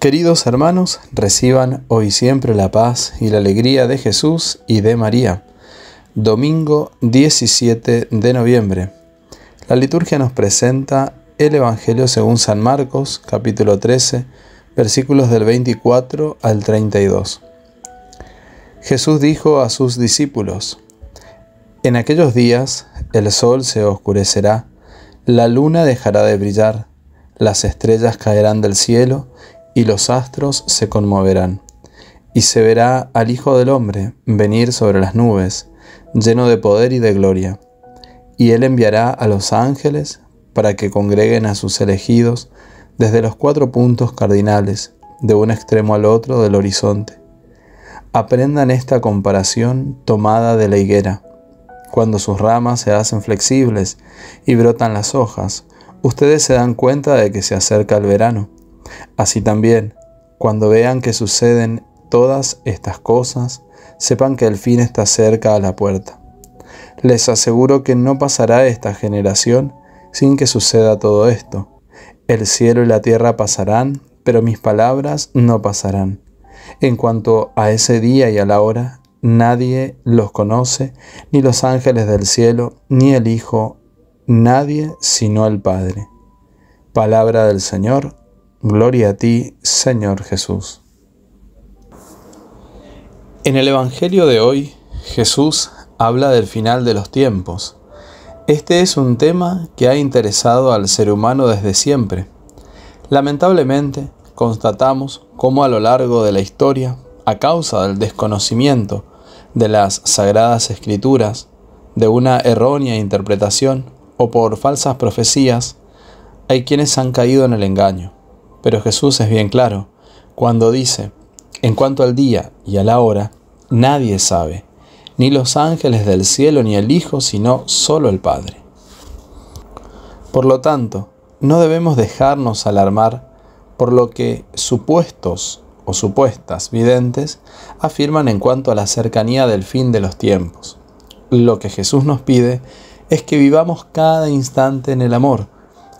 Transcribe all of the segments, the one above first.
Queridos hermanos, reciban hoy siempre la paz y la alegría de Jesús y de María. Domingo 17 de noviembre. La liturgia nos presenta el Evangelio según San Marcos, capítulo 13, versículos del 24 al 32. Jesús dijo a sus discípulos, En aquellos días el sol se oscurecerá, la luna dejará de brillar, las estrellas caerán del cielo y los astros se conmoverán. Y se verá al Hijo del Hombre venir sobre las nubes, lleno de poder y de gloria. Y él enviará a los ángeles para que congreguen a sus elegidos desde los cuatro puntos cardinales, de un extremo al otro del horizonte. Aprendan esta comparación tomada de la higuera. Cuando sus ramas se hacen flexibles y brotan las hojas, ustedes se dan cuenta de que se acerca el verano. Así también, cuando vean que suceden todas estas cosas, sepan que el fin está cerca a la puerta. Les aseguro que no pasará esta generación sin que suceda todo esto. El cielo y la tierra pasarán, pero mis palabras no pasarán. En cuanto a ese día y a la hora, nadie los conoce, ni los ángeles del cielo, ni el Hijo, nadie sino el Padre. Palabra del Señor, Gloria a ti, Señor Jesús. En el Evangelio de hoy, Jesús habla del final de los tiempos. Este es un tema que ha interesado al ser humano desde siempre. Lamentablemente, constatamos cómo a lo largo de la historia, a causa del desconocimiento de las sagradas escrituras, de una errónea interpretación o por falsas profecías, hay quienes han caído en el engaño. Pero Jesús es bien claro cuando dice, en cuanto al día y a la hora, nadie sabe, ni los ángeles del cielo ni el Hijo, sino solo el Padre. Por lo tanto, no debemos dejarnos alarmar por lo que supuestos o supuestas videntes afirman en cuanto a la cercanía del fin de los tiempos. Lo que Jesús nos pide es que vivamos cada instante en el amor,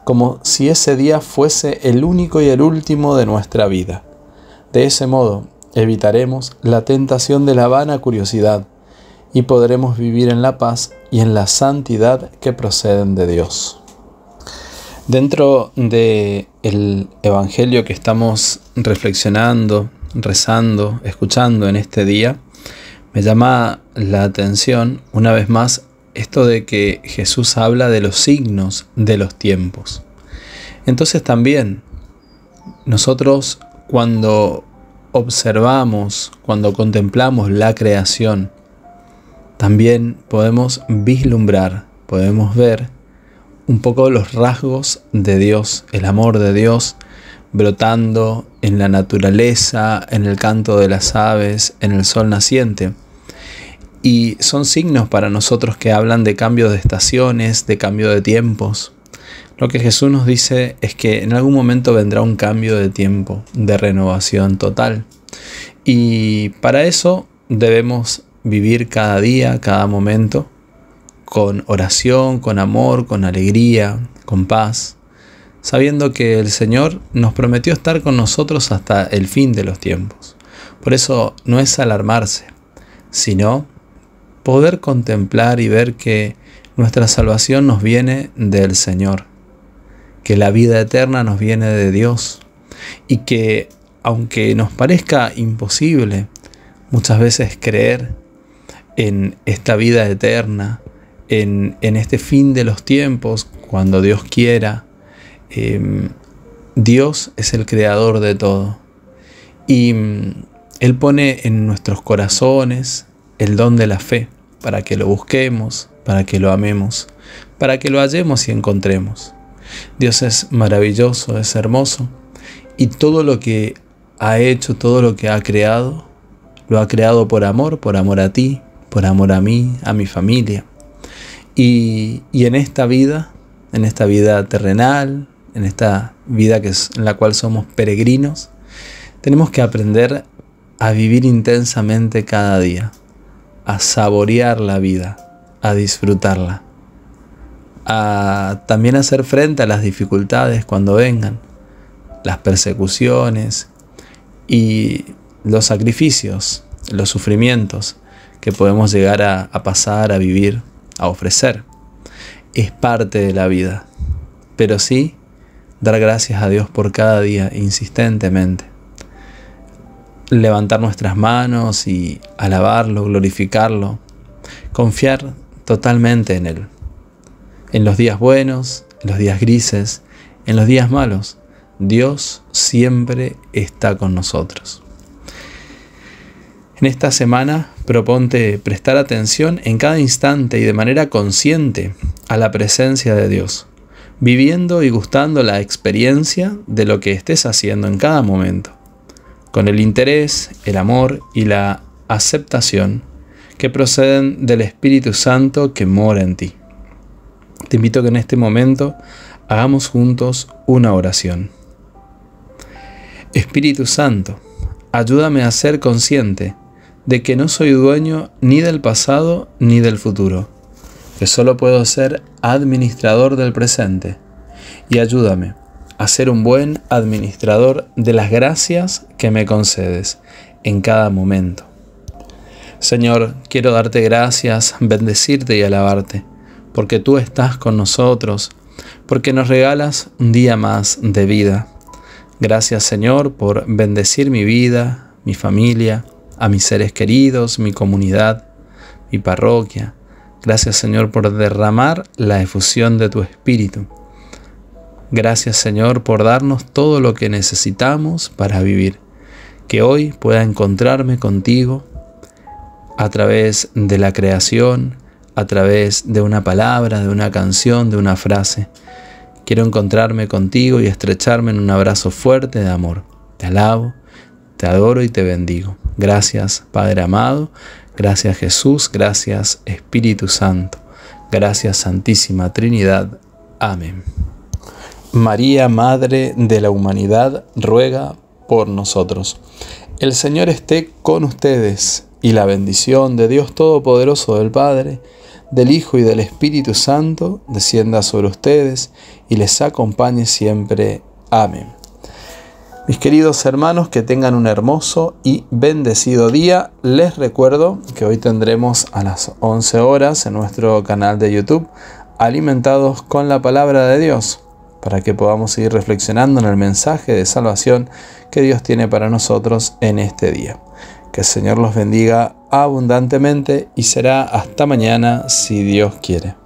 como si ese día fuese el único y el último de nuestra vida. De ese modo, evitaremos la tentación de la vana curiosidad y podremos vivir en la paz y en la santidad que proceden de Dios. Dentro del Evangelio que estamos reflexionando, rezando, escuchando en este día, me llama la atención una vez más esto de que Jesús habla de los signos de los tiempos. Entonces también nosotros cuando observamos, cuando contemplamos la creación, también podemos vislumbrar, podemos ver un poco los rasgos de Dios, el amor de Dios brotando en la naturaleza, en el canto de las aves, en el sol naciente. Y son signos para nosotros que hablan de cambio de estaciones, de cambio de tiempos. Lo que Jesús nos dice es que en algún momento vendrá un cambio de tiempo, de renovación total. Y para eso debemos vivir cada día, cada momento, con oración, con amor, con alegría, con paz, sabiendo que el Señor nos prometió estar con nosotros hasta el fin de los tiempos. Por eso no es alarmarse, sino poder contemplar y ver que nuestra salvación nos viene del Señor, que la vida eterna nos viene de Dios y que aunque nos parezca imposible muchas veces creer en esta vida eterna, en, este fin de los tiempos, cuando Dios quiera, em, Dios es el creador de todo. Y em, Él pone en nuestros corazones el don de la fe para que lo busquemos, para que lo amemos, para que lo hallemos y encontremos. Dios es maravilloso, es hermoso, y todo lo que ha hecho, todo lo que ha creado, lo ha creado por amor, por amor a ti, por amor a mí, a mi familia. Y, en esta vida, en esta vida terrenal, en esta vida que es, en la cual somos peregrinos, tenemos que aprender a vivir intensamente cada día, a saborear la vida, a disfrutarla, a también hacer frente a las dificultades cuando vengan, las persecuciones y los sacrificios, los sufrimientos que podemos llegar a, pasar, a vivir, a ofrecer. Es parte de la vida, pero sí dar gracias a Dios por cada día insistentemente levantar nuestras manos y alabarlo, glorificarlo, confiar totalmente en Él, en los días buenos, en los días grises, en los días malos. Dios siempre está con nosotros. En esta semana proponte prestar atención en cada instante y de manera consciente a la presencia de Dios, viviendo y gustando la experiencia de lo que estés haciendo en cada momento con el interés, el amor y la aceptación que proceden del Espíritu Santo que mora en ti. Te invito a que en este momento hagamos juntos una oración. Espíritu Santo, ayúdame a ser consciente de que no soy dueño ni del pasado ni del futuro, que solo puedo ser administrador del presente. Y ayúdame a ser un buen administrador de las gracias que me concedes en cada momento. Señor, quiero darte gracias, bendecirte y alabarte, porque tú estás con nosotros, porque nos regalas un día más de vida. Gracias Señor por bendecir mi vida, mi familia, a mis seres queridos, mi comunidad, mi parroquia. Gracias Señor por derramar la efusión de tu Espíritu Gracias Señor por darnos todo lo que necesitamos para vivir. Que hoy pueda encontrarme contigo a través de la creación, a través de una palabra, de una canción, de una frase. Quiero encontrarme contigo y estrecharme en un abrazo fuerte de amor. Te alabo, te adoro y te bendigo. Gracias Padre amado, gracias Jesús, gracias Espíritu Santo, gracias Santísima Trinidad. Amén. María, Madre de la Humanidad, ruega por nosotros. El Señor esté con ustedes y la bendición de Dios Todopoderoso del Padre, del Hijo y del Espíritu Santo descienda sobre ustedes y les acompañe siempre. Amén. Mis queridos hermanos, que tengan un hermoso y bendecido día. Les recuerdo que hoy tendremos a las 11 horas en nuestro canal de YouTube Alimentados con la Palabra de Dios para que podamos seguir reflexionando en el mensaje de salvación que Dios tiene para nosotros en este día. Que el Señor los bendiga abundantemente y será hasta mañana si Dios quiere.